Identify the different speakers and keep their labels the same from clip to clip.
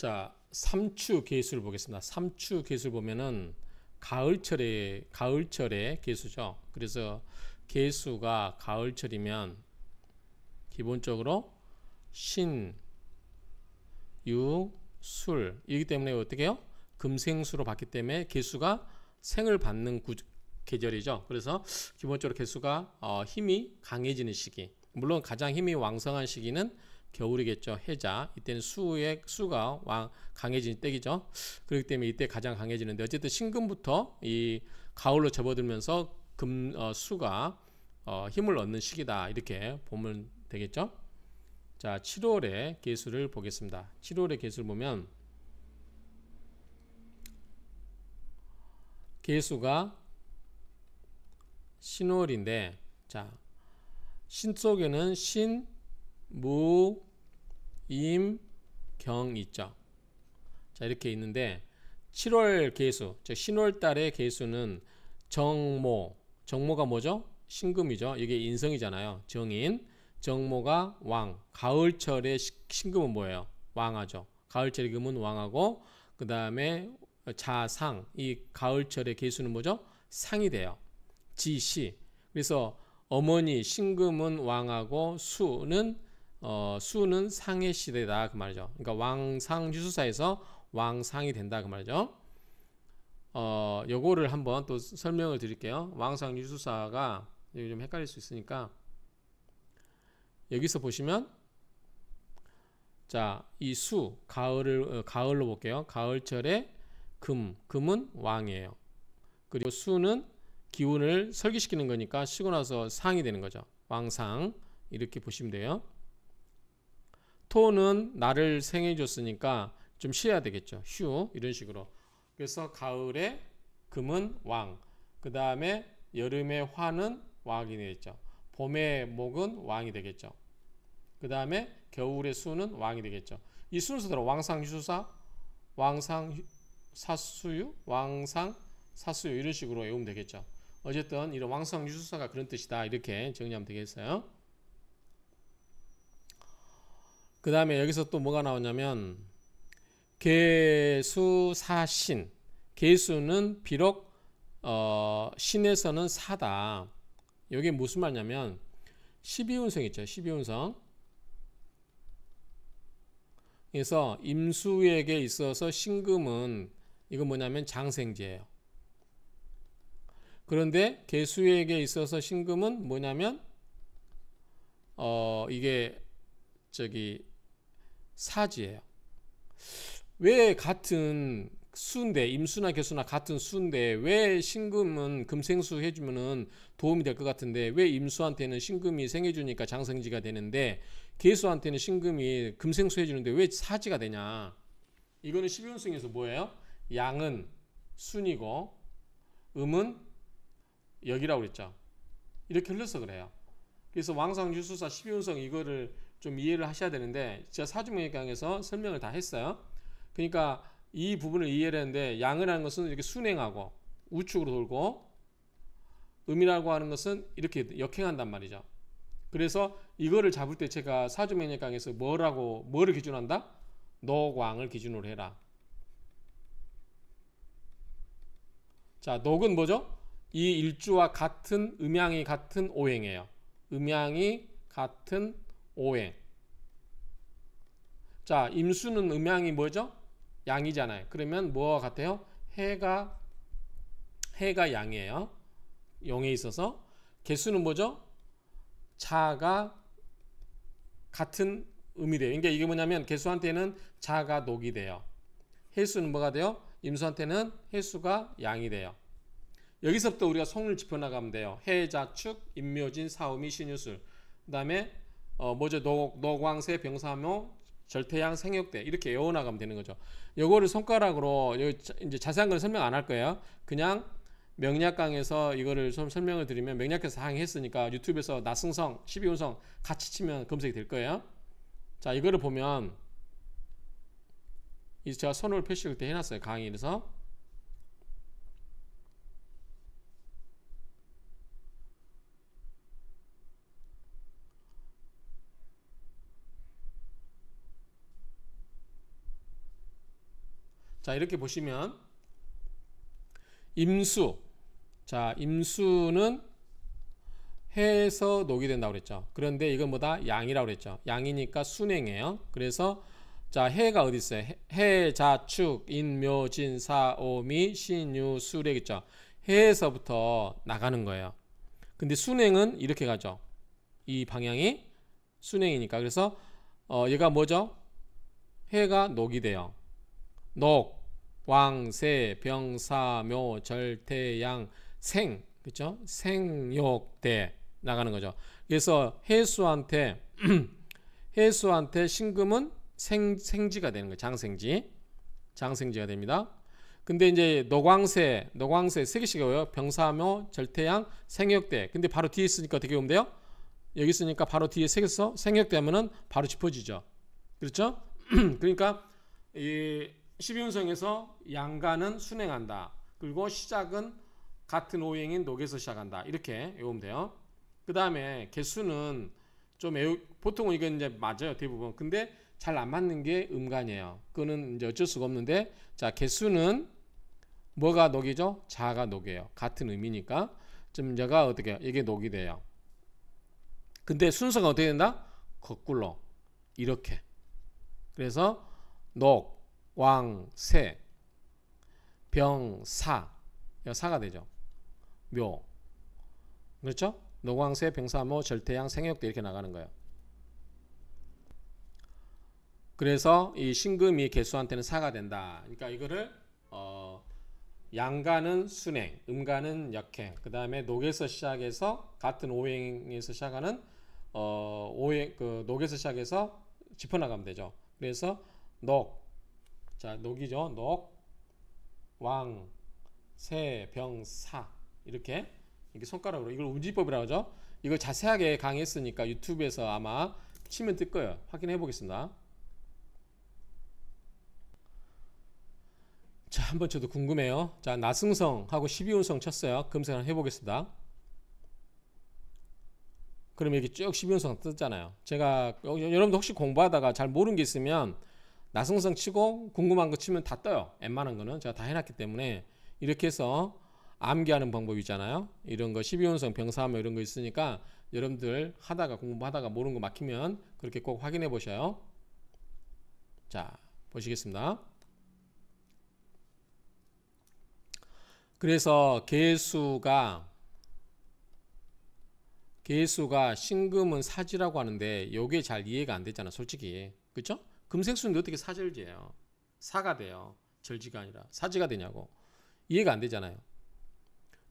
Speaker 1: 자, 삼추 개수를 보겠습니다. 삼추 개수를 보면은 가을철에 가을철에 개수죠. 그래서 개수가 가을철이면 기본적으로 신, 유, 술 이기 때문에 어떻게 해요? 금생수로 받기 때문에 개수가 생을 받는 구, 계절이죠. 그래서 기본적으로 개수가 어, 힘이 강해지는 시기. 물론 가장 힘이 왕성한 시기는 겨울이겠죠. 해자. 이때는 수의 수가 왕 강해진 때기죠. 그렇기 때문에 이때 가장 강해지는데 어쨌든 신금부터 이 가을로 접어들면서 금 어, 수가 어, 힘을 얻는 시기다. 이렇게 보면 되겠죠. 자, 7월의 개수를 보겠습니다. 7월의 개수를 보면 개수가 신월인데 자, 신 속에는 신 무, 임, 경 있죠. 자, 이렇게 있는데 7월 개수, 즉 신월 달의 개수는 정모. 정모가 뭐죠? 신금이죠. 이게 인성이잖아요. 정인. 정모가 왕. 가을철의 신금은 뭐예요? 왕하죠. 가을철의 금은 왕하고 그 다음에 자상. 이 가을철의 개수는 뭐죠? 상이 돼요. 지시. 그래서 어머니 신금은 왕하고 수는 어, 수는 상의 시대다 그 말이죠. 그러니까 왕상 유수사에서 왕상이 된다 그 말이죠. 어, 요거를 한번 또 설명을 드릴게요. 왕상 유수사가 여기 좀 헷갈릴 수 있으니까 여기서 보시면 자, 이수 가을을 어, 가을로 볼게요. 가을철에 금, 금은 왕이에요. 그리고 수는 기운을 설기시키는 거니까 쉬고 나서 상이 되는 거죠. 왕상 이렇게 보시면 돼요. 토는 나를 생해 줬으니까 좀 쉬어야 되겠죠. 휴 이런 식으로. 그래서 가을에 금은 왕. 그 다음에 여름에 화는 왕이 되겠죠. 봄에 목은 왕이 되겠죠. 그 다음에 겨울의 수는 왕이 되겠죠. 이 순서대로 왕상휴사 왕상사수유, 왕상사수유 이런 식으로 외우면 되겠죠. 어쨌든 이런 왕상휴사가 그런 뜻이다 이렇게 정리하면 되겠어요. 그 다음에 여기서 또 뭐가 나오냐면 개수사신 개수는 비록 어, 신에서는 사다 이게 무슨 말냐면 이 12운성 있죠 12운성 그래서 임수에게 있어서 신금은 이거 뭐냐면 장생제예요 그런데 개수에게 있어서 신금은 뭐냐면 어 이게 저기 사지예요. 왜 같은 수인데 임수나 개수나 같은 수인데 왜 신금은 금생수 해주면은 도움이 될 것 같은데 왜 임수한테는 신금이 생해주니까 장생지가 되는데 개수한테는 신금이 금생수 해주는데 왜 사지가 되냐? 이거는 12운승에서 뭐예요? 양은 순이고 음은 여기라고 그랬죠. 이렇게 흘러서 그래요. 그래서 왕상 유수사 12운성 이거를 좀 이해를 하셔야 되는데 제가 사주명예강에서 설명을 다 했어요. 그러니까 이 부분을 이해를 했는데 양을 하는 것은 이렇게 순행하고 우측으로 돌고 음이라고 하는 것은 이렇게 역행한단 말이죠. 그래서 이거를 잡을 때 제가 사주명예강에서 뭐라고 뭐를 기준한다? 노광을 기준으로 해라. 자, 녹은 뭐죠? 이 일주와 같은 음양이 같은 오행이에요. 음양이 같은 오행. 자, 임수는 음양이 뭐죠? 양이잖아요. 그러면 뭐와 같아요? 해가 해가 양이에요. 용에 있어서 개수는 뭐죠? 자가 같은 음이 돼요. 그러니까 이게 뭐냐면 개수한테는 자가 녹이 돼요. 해수는 뭐가 돼요? 임수한테는 해수가 양이 돼요. 여기서부터 우리가 성을 짚어나가면 돼요. 해자축, 임묘진, 사오미, 신유술. 그 다음에 어, 뭐죠 노, 노광세 병사묘 절태양 생육대 이렇게 외워나가면 되는 거죠. 요거를 손가락으로 이제 자세한 건 설명 안 할 거예요. 그냥 명략강에서 이거를 좀 설명을 드리면 명략에서 항했으니까 유튜브에서 나승성, 12운성 같이 치면 검색이 될 거예요. 자 이거를 보면 이 제가 손을 표시할 때 해놨어요 강의에서 자, 이렇게 보시면 임수. 자, 임수는 해에서 녹이 된다고 그랬죠. 그런데 이건 뭐다? 양이라고 그랬죠. 양이니까 순행이에요. 그래서 자, 해가 어디 있어요? 해, 자, 축, 인, 묘, 진, 사, 오, 미, 신, 유, 수레 겠죠 해에서부터 나가는 거예요. 근데 순행은 이렇게 가죠. 이 방향이 순행이니까. 그래서 어, 얘가 뭐죠? 해가 녹이 돼요. 녹, 왕세 병사묘 절태양 생 그죠 생욕대 나가는 거죠 그래서 해수한테 해수한테 신금은 생, 생지가 되는 거예요 장생지 장생지가 됩니다 근데 이제 노광세 노광세 세 개씩 외워요 병사묘 절태양 생역대 근데 바로 뒤에 있으니까 어떻게 보면 돼요 여기 있으니까 바로 뒤에 세개서생역대 하면은 바로 짚어지죠 그렇죠 그러니까 이1 2윤성에서 양간은 순행한다. 그리고 시작은 같은 오행인 녹에서 시작한다. 이렇게 외우면 돼요. 그 다음에 개수는 좀 애우, 보통은 이건 이제 맞아요. 대부분. 근데 잘 안 맞는 게 음간이에요. 그거는 이제 어쩔 수가 없는데 자 개수는 뭐가 녹이죠? 자가 녹이에요. 같은 의미니까 점제가 어떻게 해요? 이게 녹이 돼요. 근데 순서가 어떻게 된다? 거꾸로 이렇게. 그래서 녹, 왕세 병사 사가 되죠. 묘 그렇죠? 노광세 병사모 절태양 생역대 이렇게 나가는 거예요. 그래서 이 신금이 개수한테는 사가 된다. 그러니까 이거를 어, 양가는 순행, 음가는 역행, 그 다음에 녹에서 시작해서 같은 오행에서 시작하는 어, 오행 그 녹에서 시작해서 짚어나가면 되죠. 그래서 녹, 자, 녹이죠. 녹, 왕, 세, 병, 사. 이렇게. 이렇게 손가락으로. 이걸 운지법이라고 하죠. 이걸 자세하게 강의했으니까 유튜브에서 아마 치면 뜰 거예요. 확인해 보겠습니다. 자, 한번 저도 궁금해요. 자, 나승성하고 12운성 쳤어요. 검색을 해보겠습니다. 그럼 여기 쭉 12운성 떴잖아요. 제가, 여러분도 혹시 공부하다가 잘 모르는 게 있으면 나성성 치고 궁금한 거 치면 다 떠요. 웬만한 거는 제가 다 해놨기 때문에 이렇게 해서 암기하는 방법이잖아요. 이런 거 12원성 병사함 이런 거 있으니까 여러분들 하다가 공부하다가 모르는 거 막히면 그렇게 꼭 확인해 보셔요. 자 보시겠습니다. 그래서 개수가 개수가 신금은 사지라고 하는데 이게 잘 이해가 안 되잖아 솔직히 그쵸? 금색수는 어떻게 사절제예요? 사가 돼요. 절지가 아니라 사지가 되냐고. 이해가 안 되잖아요.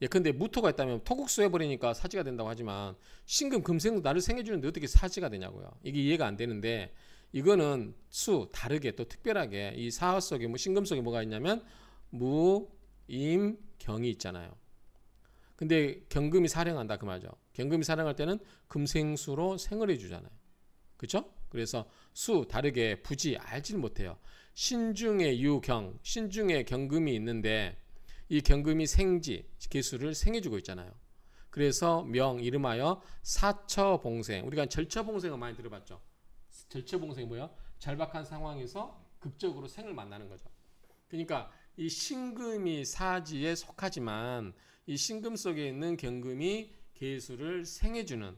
Speaker 1: 예, 근데 무토가 있다면 토국수 해버리니까 사지가 된다고 하지만 신금 금생도 나를 생해주는데 어떻게 사지가 되냐고요. 이게 이해가 안 되는데 이거는 수 다르게 또 특별하게 이 사화 속에 뭐 신금 속에 뭐가 있냐면 무, 임, 경이 있잖아요. 근데 경금이 사령한다 그 말이죠. 경금이 사령할 때는 금생수로 생을 해주잖아요. 그렇죠? 그래서 수 다르게 부지 알질 못해요. 신중의 유경, 신중의 경금이 있는데 이 경금이 생지 개수를 생해주고 있잖아요. 그래서 명 이름하여 사처봉생. 우리가 절처봉생을 많이 들어봤죠. 절처봉생이 뭐야? 절박한 상황에서 극적으로 생을 만나는 거죠. 그러니까 이 신금이 사지에 속하지만 이 신금 속에 있는 경금이 개수를 생해주는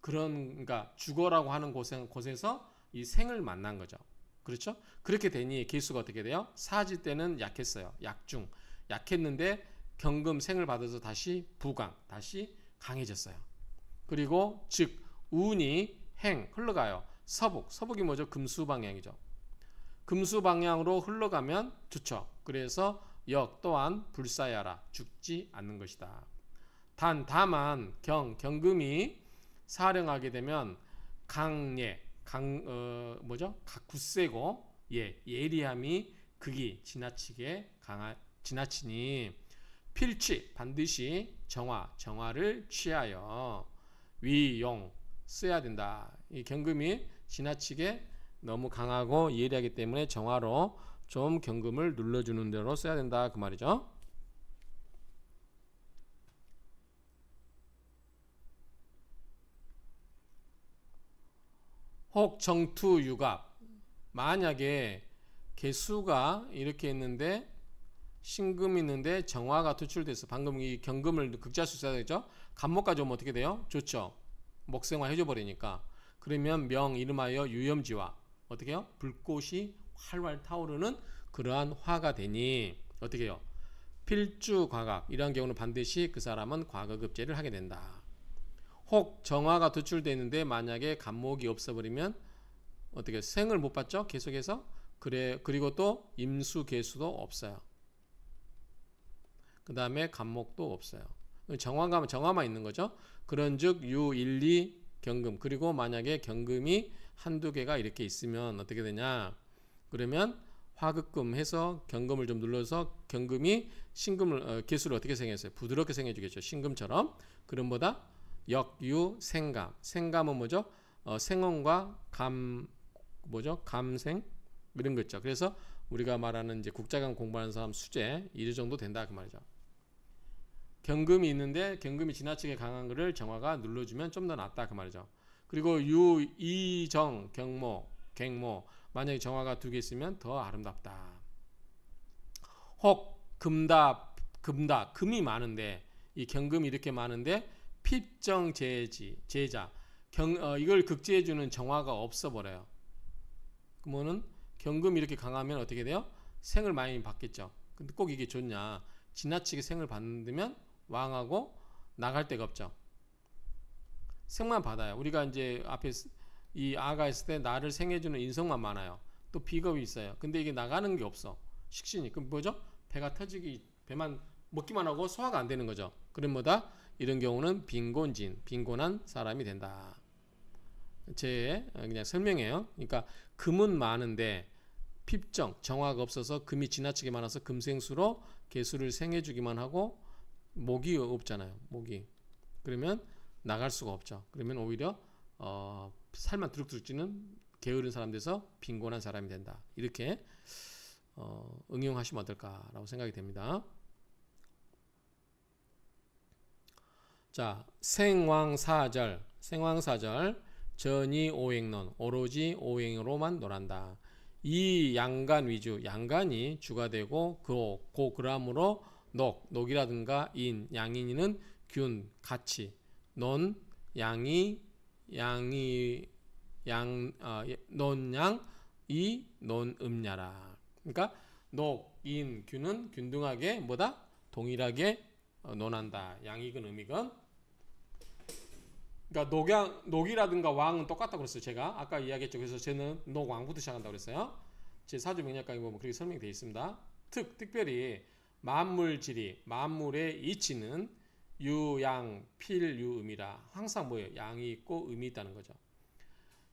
Speaker 1: 그런 그러니까 주거라고 하는 곳에, 곳에서 이 생을 만난 거죠. 그렇죠? 그렇게 되니 개수가 어떻게 돼요? 사지 때는 약했어요. 약중. 약했는데 경금 생을 받아서 다시 부강, 다시 강해졌어요. 그리고 즉 운이 행 흘러가요. 서북. 서북이 뭐죠? 금수 방향이죠. 금수 방향으로 흘러가면 좋죠. 그래서 역 또한 불사야라 죽지 않는 것이다. 단 다만 경 경금이 사령하게 되면 강예 강 어, 뭐죠? 굳세고 예 예리함이 극이 지나치게 강하 지나치니 필치 반드시 정화 정화를 취하여 위용 써야 된다. 이 경금이 지나치게 너무 강하고 예리하기 때문에 정화로 좀 경금을 눌러주는 대로 써야 된다 그 말이죠. 혹 정투 유갑 만약에 개수가 이렇게 있는데 신금이 있는데 정화가 도출돼서 방금 이 경금을 극자수 써 되죠 간목까지 오면 어떻게 돼요? 좋죠 목생화 해줘버리니까 그러면 명 이름하여 유염지와 어떻게 해요? 불꽃이 활활 타오르는 그러한 화가 되니 어떻게 해요? 필주 과각 이러한 경우는 반드시 그 사람은 과거급제를 하게 된다 혹 정화가 도출되어 있는데 만약에 간목이 없어버리면 어떻게 생을 못 받죠? 계속해서 그래 그리고 또 임수 개수도 없어요. 그 다음에 간목도 없어요. 정화가 정화만 있는 거죠. 그런즉 유 1, 2 경금 그리고 만약에 경금이 한두 개가 이렇게 있으면 어떻게 되냐? 그러면 화극금 해서 경금을 좀 눌러서 경금이 신금을 어, 개수를 어떻게 생겼어요? 부드럽게 생겨주겠죠. 신금처럼 그럼보다 역유 생감. 생감은 뭐죠? 어, 생원과 감 뭐죠? 감생 이런 거 있죠. 그래서 우리가 말하는 이제 국자감 공부하는 사람 수제 이주 정도 된다 그 말이죠. 경금이 있는데 경금이 지나치게 강한 거를 정화가 눌러주면 좀 더 낫다 그 말이죠. 그리고 유, 이, 정, 경모, 갱모 만약에 정화가 두 개 있으면 더 아름답다. 혹, 금다, 금다, 금이 많은데 이 경금이 이렇게 많은데 필정 제지 제자 경, 어, 이걸 극제해주는 정화가 없어버려요. 그러면은 경금 이렇게 강하면 어떻게 돼요? 생을 많이 받겠죠. 근데 꼭 이게 좋냐? 지나치게 생을 받으면 왕하고 나갈 데가 없죠. 생만 받아요. 우리가 이제 앞에 이 아가 있을 때 나를 생해주는 인성만 많아요. 또 비겁이 있어요. 근데 이게 나가는 게 없어. 식신이. 그럼 뭐죠? 배가 터지기, 배만 먹기만 하고 소화가 안 되는 거죠. 그럼 뭐다? 이런 경우는 빈곤진, 빈곤한 사람이 된다. 제 그냥 설명해요. 그러니까 금은 많은데 핍정, 정화가 없어서 금이 지나치게 많아서 금생수로 개수를 생해주기만 하고 목이 없잖아요. 목이. 그러면 나갈 수가 없죠. 그러면 오히려 어, 살만 드룩드룩 찌는 게으른 사람 돼서 빈곤한 사람이 된다. 이렇게 어, 응용하시면 어떨까라고 생각이 됩니다. 자, 생왕사절, 생왕사절, 전이 오행론, 오로지 오행으로만 논한다. 이 양간 위주, 양간이 주가 되고 그, 그 그람으로 녹, 녹이라든가 인, 양인이는 균, 가치, 논, 양이, 양이, 양, 어, 논, 양, 이, 논, 음냐라 그러니까 녹, 인, 균은 균등하게 뭐다? 동일하게 어, 논한다. 양익은 음익은 그러니까 녹양, 녹이라든가 왕은 똑같다고 그랬어요. 제가 아까 이야기했죠. 그래서 쟤는 녹왕부터 시작한다고 그랬어요. 제 사주 명략강에 보면 그렇게 설명되어 있습니다. 특, 특별히 만물지리, 만물의 이치는 유양, 필유음이라 항상 뭐예요? 양이 있고 음이 있다는 거죠.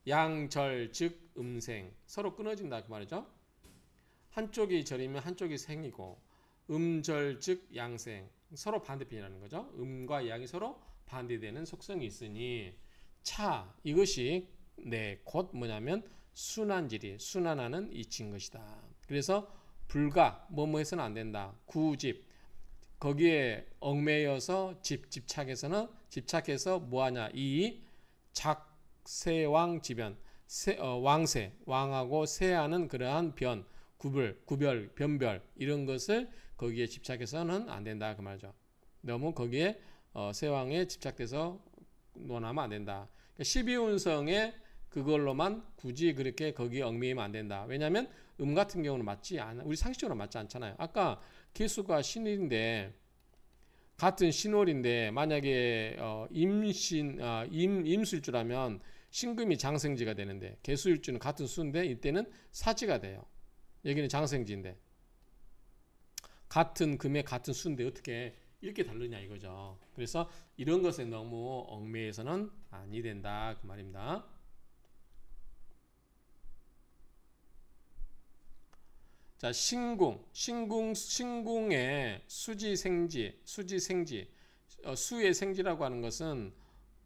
Speaker 1: 양절 즉 음생 서로 끊어진다 그 말이죠. 한쪽이 절이면 한쪽이 생이고 음절 즉 양생 서로 반대편이라는 거죠. 음과 양이 서로 반대되는 속성이 있으니 차 이것이 네, 곧 뭐냐면 순환질이 순환하는 이치인 것이다. 그래서 불가 뭐뭐해서는 안 된다. 구집 거기에 얽매여서 집 집착해서는 집착해서 뭐하냐 이 작세왕 지변 세, 어, 왕세 왕하고 세하는 그러한 변 구별, 구별, 변별 이런 것을 거기에 집착해서는 안 된다 그 말이죠. 너무 거기에 어, 세왕에 집착돼서 논하면 안 된다. 12운성에 그러니까 그걸로만 굳이 그렇게 거기에 얽매이면 안 된다. 왜냐하면 음 같은 경우는 맞지 않아. 우리 상식적으로 맞지 않잖아요. 아까 개수가 신일인데 같은 신월인데 만약에 어, 임신 아, 임 임수일 라면 신금이 장생지가 되는데 개수일주는 같은 수인데 이때는 사지가 돼요. 여기는 장생지인데 같은 금액 같은 수인데 어떻게 이렇게 다르냐 이거죠. 그래서 이런 것에 너무 얽매여서는 아니 된다 그 말입니다. 자 신궁 신궁 신궁의 수지 생지 수지 생지 어, 수의 생지라고 하는 것은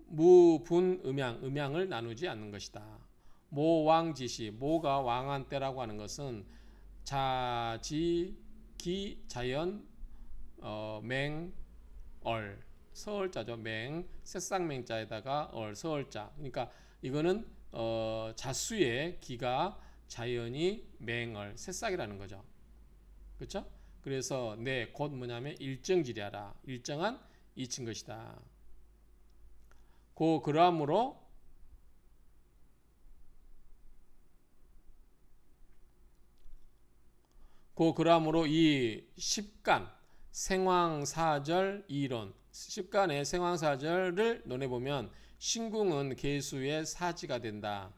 Speaker 1: 무분 음양 음양을 나누지 않는 것이다. 모왕지시 모가 왕한 때라고 하는 것은 자지 기 자연 어, 맹얼 서얼자죠 맹 새싹맹자에다가 얼 서얼자 그러니까 이거는 어, 자수의 기가 자연이 맹얼 새싹이라는 거죠 그렇죠 그래서 내 곧 뭐냐면 일정지리하라 일정한 이친 것이다 고 그러함으로 고 그러므로 이십간 생황사절 이론 십간의 생황사절을 논해 보면 신궁은 계수의 사지가 된다.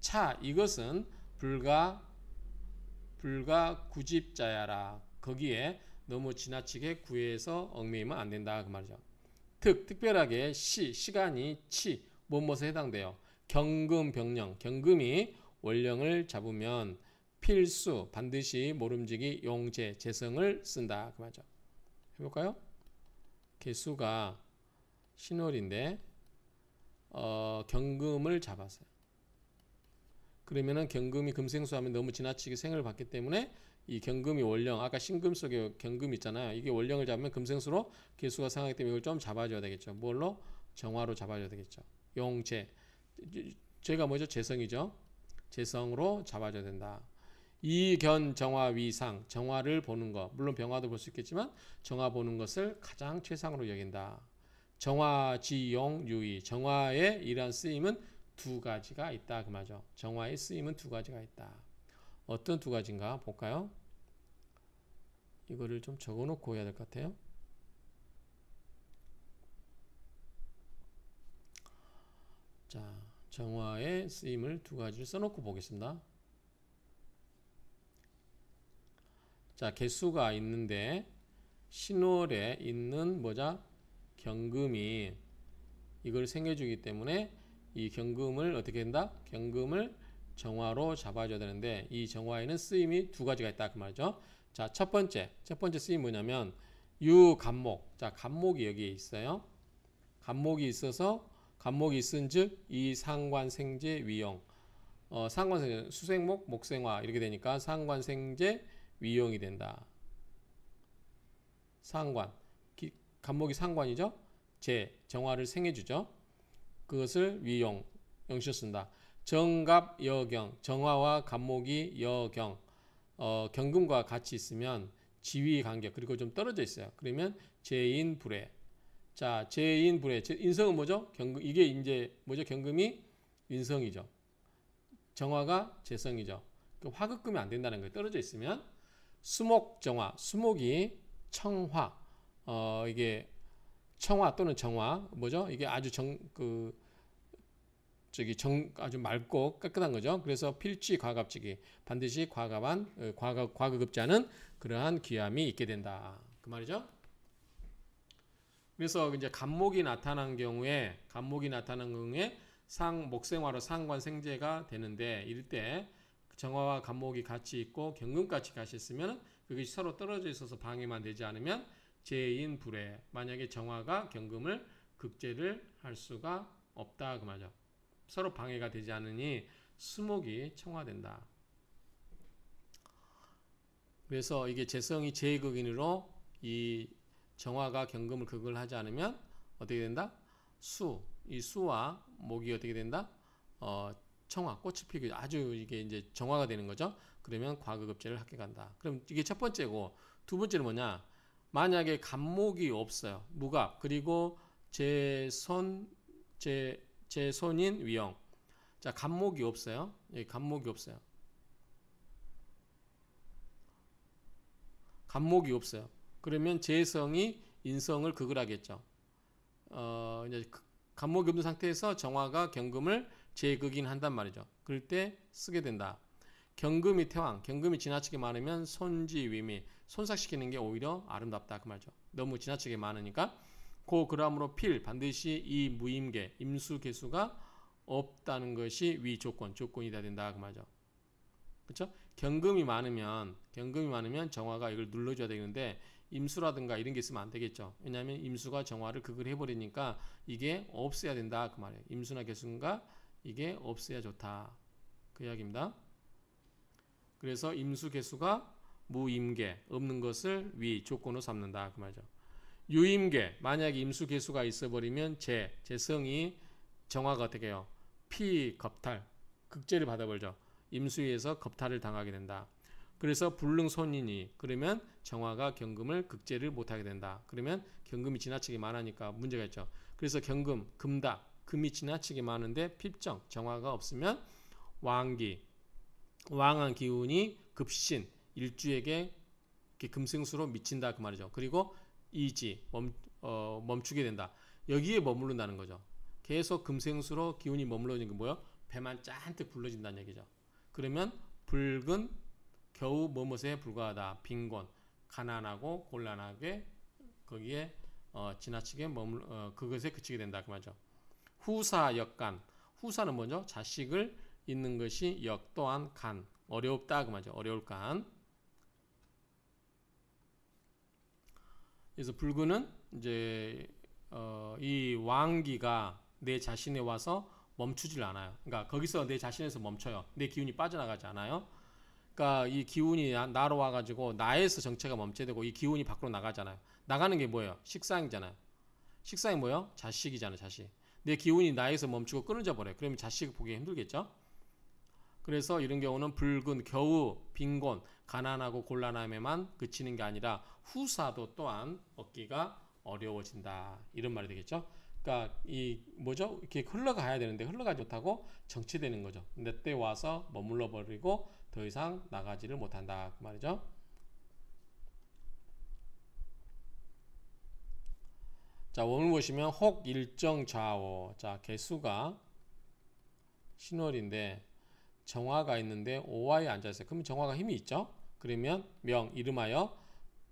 Speaker 1: 차 이것은 불가 불가 구집자야라. 거기에 너무 지나치게 구애해서 얽매이면 안 된다 그 말이죠. 특 특별하게 시 시간이 치 무엇에 해당돼요. 경금 병령 경금이 원령을 잡으면 필수 반드시 모름지기 용제 재성을 쓴다 그 말이죠. 해볼까요? 개수가 신월인데 어, 경금을 잡았어요. 그러면은 경금이 금생수 하면 너무 지나치게 생을 받기 때문에 이 경금이 원령 아까 신금 속에 경금 있잖아요. 이게 원령을 잡으면 금생수로 개수가 상하기 때문에 이걸 좀 잡아줘야 되겠죠. 뭘로? 정화로 잡아줘야 되겠죠. 용재 제가 뭐죠? 재성이죠. 재성으로 잡아줘야 된다. 이견 정화 위상 정화를 보는 것 물론 병화도 볼 수 있겠지만 정화 보는 것을 가장 최상으로 여긴다. 정화지용 유의 정화의 이러 쓰임은 두 가지가 있다 그말죠 정화의 쓰임은 두 가지가 있다. 어떤 두 가지인가 볼까요? 이거를 좀 적어놓고 해야 될 것 같아요. 자, 정화의 쓰임을 두 가지를 써놓고 보겠습니다. 자, 개수가 있는데 신월에 있는 뭐자? 경금이 이걸 생겨주기 때문에 이 경금을 어떻게 한다? 경금을 정화로 잡아줘야 되는데 이 정화에는 쓰임이 두 가지가 있다 그 말이죠. 자, 첫 번째. 첫 번째 쓰임이 뭐냐면 유간목. 자, 간목이 여기에 있어요. 간목이 있어서 간목이 있은즉 이 상관생제 위용. 어, 상관생제 수생목 목생화 이렇게 되니까 상관생제 위용이 된다. 상관, 기, 간목이 상관이죠. 제, 정화를 생해주죠. 그것을 위용, 영시로 쓴다. 정갑, 여경, 정화와 간목이 여경, 어, 경금과 같이 있으면 지위 간격, 그리고 좀 떨어져 있어요. 그러면 제인, 불해. 자, 제인, 불해. 인성은 뭐죠? 경금, 이게 이제 뭐죠? 경금이 인성이죠. 정화가 재성이죠. 그 화급금이 안 된다는 거예요. 떨어져 있으면. 수목정화, 수목이 청화, 어, 이게 청화 또는 정화, 뭐죠? 이게 아주 정, 그, 저기 정, 아주 맑고 깨끗한 거죠. 그래서 필지 과갑지기, 반드시 과갑한, 과가, 어, 과급자는 그러한 귀함이 있게 된다. 그 말이죠. 그래서 이제 간목이 나타난 경우에, 간목이 나타난 경우에 상, 목생화로 상관생제가 되는데, 이럴 때그 정화와 감목이 같이 있고 경금같이 가셨으면 그것이 서로 떨어져 있어서 방해만 되지 않으면 재인 불에 만약에 정화가 경금을 극제를 할 수가 없다 그 말이죠. 서로 방해가 되지 않으니 수목이 청화된다. 그래서 이게 재성이 제극인으로 이 정화가 경금을 극을 하지 않으면 어떻게 된다? 수, 이 수와 목이 어떻게 된다? 어, 청화, 꽃이 피기 아주 이게 이제 정화가 되는 거죠. 그러면 과거급제를 합격한다. 그럼 이게 첫 번째고 두 번째는 뭐냐? 만약에 감목이 없어요. 무갑 그리고 제손제제 손인 위영. 자 감목이 없어요. 예, 감목이 없어요. 감목이 없어요. 그러면 재성이 인성을 극을 하겠죠. 어, 이제 그 감목이 없는 상태에서 정화가 경금을 제극인 한단 말이죠. 그럴 때 쓰게 된다. 경금이 태왕, 경금이 지나치게 많으면 손지 위미, 손삭시키는 게 오히려 아름답다 그 말이죠. 너무 지나치게 많으니까 고 그러므로 필 반드시 이 무임계 임수 개수가 없다는 것이 위 조건 조건이 돼야 된다 그 말이죠. 그렇죠? 경금이 많으면 경금이 많으면 정화가 이걸 눌러줘야 되는데 임수라든가 이런 게 있으면 안 되겠죠. 왜냐하면 임수가 정화를 극을 해버리니까 이게 없어야 된다 그 말이에요. 임수나 개수가 이게 없어야 좋다. 그 이야기입니다. 그래서 임수 개수가 무임계 없는 것을 위 조건으로 삼는다 그 말이죠. 유임계 만약에 임수 개수가 있어 버리면 재 재성이 정화가 어떻게 해요? 피 겁탈 극제를 받아버리죠. 임수에서 위 겁탈을 당하게 된다. 그래서 불능손이 그러면 정화가 경금을 극제를 못하게 된다. 그러면 경금이 지나치게 많으니까 문제가 있죠. 그래서 경금 금다 금이 지나치게 많은데 필정, 정화가 없으면 왕기, 왕한 기운이 급신, 일주에게 금생수로 미친다 그 말이죠. 그리고 이지, 멈, 어, 멈추게 된다. 여기에 머무른다는 거죠. 계속 금생수로 기운이 머물러진게 뭐예요? 배만 짠뜩 불러진다는 얘기죠. 그러면 붉은 겨우 머뭇에 불과하다. 빈곤, 가난하고 곤란하게 거기에 어, 지나치게 머물 어, 그것에 그치게 된다 그 말이죠. 후사 역간. 후사는 뭐죠? 자식을 있는 것이 역 또한 간. 어렵다 그 말이죠. 어려울 간. 그래서 불구는 이제 어, 이 왕기가 내 자신에 와서 멈추질 않아요. 그러니까 거기서 내 자신에서 멈춰요. 내 기운이 빠져나가지 않아요. 그러니까 이 기운이 나로 와가지고 나에서 정체가 멈춰되고 이 기운이 밖으로 나가잖아요. 나가는 게 뭐예요? 식상이잖아요. 식상이 뭐예요? 자식이잖아요. 자식. 내 기운이 나에서 멈추고 끊어져 버려. 그러면 자식 보기 힘들겠죠? 그래서 이런 경우는 붉은 겨우 빈곤 가난하고 곤란함에만 그치는 게 아니라 후사도 또한 얻기가 어려워진다 이런 말이 되겠죠. 그니까이 뭐죠? 이렇게 흘러가야 되는데 흘러가지 못하고 정치되는 거죠. 내 때 와서 머물러 버리고 더 이상 나가지를 못한다 그 말이죠. 자 오늘 보시면 혹 일정 좌오 자 개수가 신월인데 정화가 있는데 오화에 앉아있어요. 그럼 정화가 힘이 있죠. 그러면 명 이름하여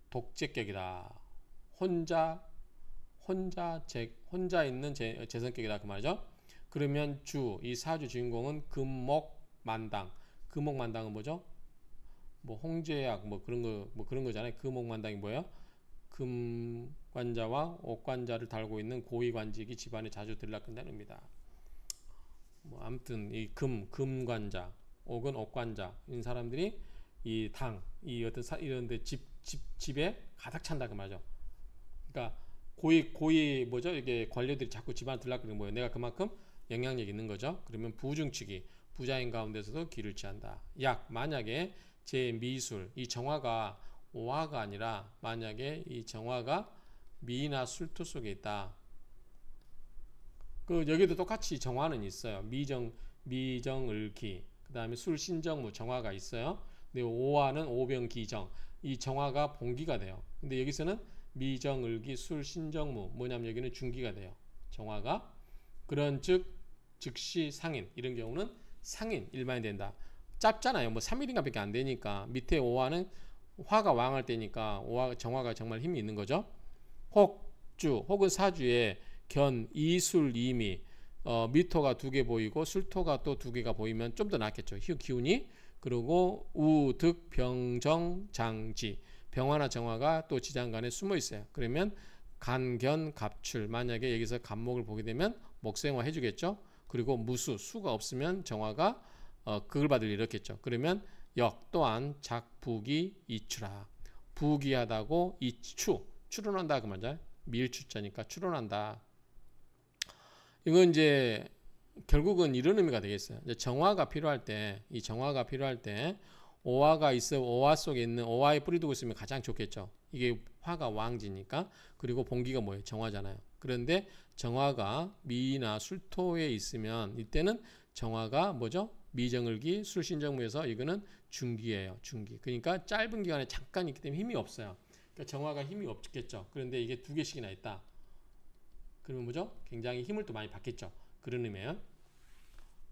Speaker 1: 독재격이다. 혼자 혼자 제, 혼자 있는 재, 재성격이다 그 말이죠. 그러면 주 이 사주 주인공은 금목 만당 금목 만당은 뭐죠? 뭐 홍제약 뭐 그런 거 뭐 그런 거잖아요. 금목 만당이 뭐예요? 금관자와 옥관자를 달고 있는 고위관직이 집안에 자주 들락한다는 겁니다. 뭐 아무튼 이 금, 금관자 혹은 옥관자 인 사람들이 이 당, 이 어떤 사, 이런데 집, 집, 집에 가득 찬다 그 말이죠. 그러니까 고위, 고위 뭐죠? 이게 관료들이 자꾸 집안 들락거리는 뭐예요? 내가 그만큼 영향력 있는 거죠. 그러면 부중치기, 부자인 가운데서도 길을 취한다. 약, 만약에 제 미술, 이 정화가 오화가 아니라 만약에 이 정화가 미나 술토 속에 있다. 그 여기도 똑같이 정화는 있어요. 미정 미정을기 그 다음에 술신정무 뭐 정화가 있어요. 근데 오화는 오병기정 이 정화가 봉기가 돼요. 근데 여기서는 미정을기 술신정무 뭐, 뭐냐면 여기는 중기가 돼요. 정화가 그런 즉 즉시 상인 이런 경우는 상인 일반이 된다. 짧잖아요. 뭐 3mm인가 밖에 안 되니까 밑에 오화는 화가 왕할 때니까 오화 정화가 정말 힘이 있는 거죠. 혹주 혹은 사주에 견, 이술, 이미 어, 미토가 두 개 보이고 술토가 또 두 개가 보이면 좀 더 낫겠죠. 기운이 그리고 우, 득, 병, 정, 장지 병화나 정화가 또 지장간에 숨어 있어요. 그러면 간견, 갑출 만약에 여기서 간목을 보게 되면 목생화 해주겠죠. 그리고 무수 수가 없으면 정화가 어, 극을 받을 일었겠죠. 그러면 역 또한 작북이 이추라. 부귀하다고 이추 추론한다 그 말이야. 밀추자니까 추론한다. 이건 이제 결국은 이런 의미가 되겠어요. 정화가 필요할 때, 이 정화가 필요할 때, 오화가 있어, 오화 속에 있는 오화에 뿌리두고 있으면 가장 좋겠죠. 이게 화가 왕지니까, 그리고 봉기가 뭐예요? 정화잖아요. 그런데 정화가 미나 술토에 있으면, 이때는 정화가 뭐죠? 미정을기 술신정무에서 이거는 중기예요. 중기. 그러니까 짧은 기간에 잠깐 있기 때문에 힘이 없어요. 그러니까 정화가 힘이 없겠죠. 그런데 이게 두 개씩이나 있다. 그러면 뭐죠? 굉장히 힘을 또 많이 받겠죠. 그런 의미예요.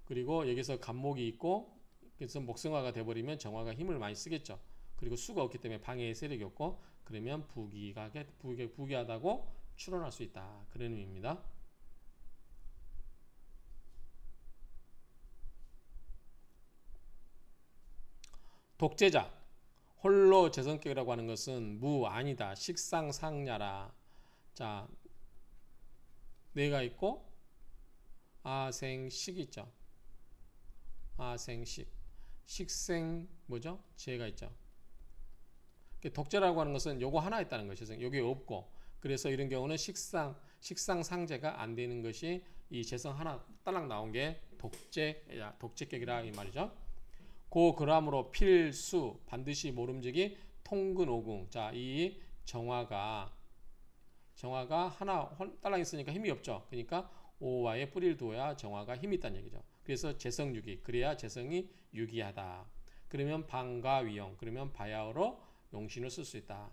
Speaker 1: 그리고 여기서 간목이 있고 그래서 목성화가 돼버리면 정화가 힘을 많이 쓰겠죠. 그리고 수가 없기 때문에 방해의 세력이 없고 그러면 부기가 부기, 부기하다고 출론할수 있다. 그런 의미입니다. 독재자 홀로 제성격이라고 하는 것은 무 아니다 식상상야라 자 내가 네 있고 아생식 있죠 아생식 식생 뭐죠 지가 있죠 독재라고 하는 것은 요거 하나 있다는 것이죠 요게 없고 그래서 이런 경우는 식상 식상 상제가 안 되는 것이 이 재성 하나 딸랑 나온 게 독재 독재격이라 이 말이죠. 고그람으로 필수 반드시 모름지기 통근 오궁 자이 정화가 정화가 하나 딸랑 있으니까 힘이 없죠 그러니까 오와의 뿌리를 두어야 정화가 힘이 있다는 얘기죠 그래서 재성 유기 그래야 재성이 유기하다 그러면 방과 위용 그러면 바야흐로 용신을 쓸 수 있다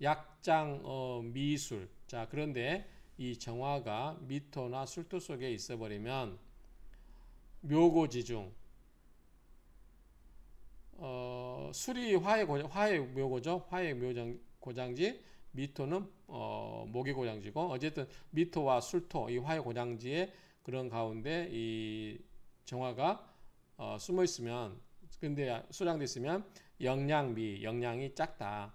Speaker 1: 약장 어, 미술 자 그런데 이 정화가 미토나 술토 속에 있어버리면 묘고지중 어, 수리 화해 고장, 화해 묘고죠. 화해 묘장 고장지 미토는 어, 모기 고장지고 어쨌든 미토와 술토 이 화해 고장지의 그런 가운데 이 정화가 어, 숨어 있으면 근데 수량돼 있으면 영양미 영양이 작다.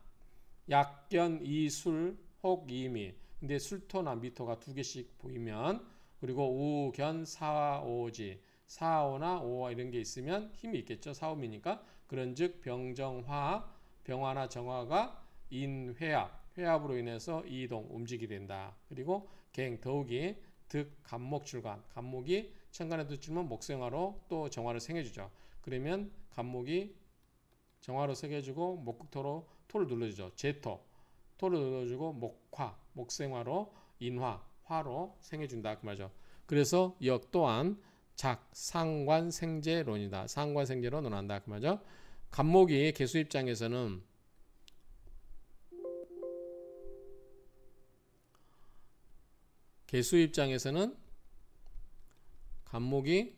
Speaker 1: 약견 이술 혹 이미 근데 술토나 미토가 두 개씩 보이면 그리고 우견 사오지 사오나 오와 이런 게 있으면 힘이 있겠죠. 사움이니까. 그런즉 병정화, 병화나 정화가 인회압, 회압으로 인해서 이동, 움직이 된다. 그리고 갱, 더욱이 득, 간목 출간, 간목이 천간에 두치면 목생화로 또 정화를 생겨주죠. 그러면 간목이 정화로 새겨주고 목극토로 토를 눌러주죠. 제토, 토를 눌러주고 목화, 목생화로 인화, 화로 생겨준다 그 말이죠. 그래서 역 또한 작, 상관, 생제론이다. 상관, 생제로 논한다. 그 말이죠. 간목이 개수 입장에서는 개수 입장에서는 간목이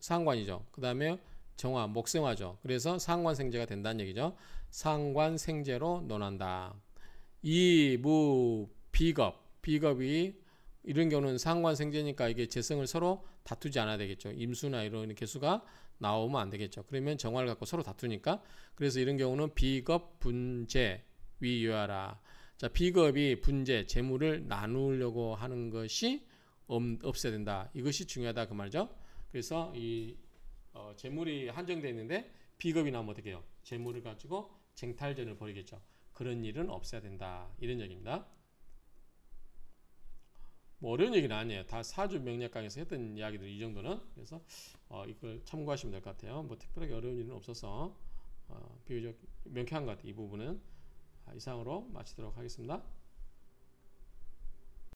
Speaker 1: 상관이죠. 그 다음에 정화, 목생화죠. 그래서 상관생제가 된다는 얘기죠. 상관생제로 논한다. 이, 무, 비겁. 비겁이 이런 경우는 상관 생제니까 이게 재성을 서로 다투지 않아야 되겠죠. 임수나 이런 개수가 나오면 안 되겠죠. 그러면 정화를 갖고 서로 다투니까. 그래서 이런 경우는 비겁 분재 위유하라. 자, 비겁이 분재 재물을 나누려고 하는 것이 없어야 된다. 이것이 중요하다 그 말이죠. 그래서 이 어, 재물이 한정되어 있는데 비겁이 나면 어떻게 해요? 재물을 가지고 쟁탈전을 벌이겠죠. 그런 일은 없어야 된다. 이런 얘기입니다. 뭐 어려운 얘기는 아니에요. 다 사주 명략 강에서 했던 이야기들 이 정도는 그래서 어, 이걸 참고하시면 될 것 같아요. 뭐 특별하게 어려운 일은 없어서 어, 비교적 명쾌한 것 같아요. 이 부분은 아, 이상으로 마치도록 하겠습니다.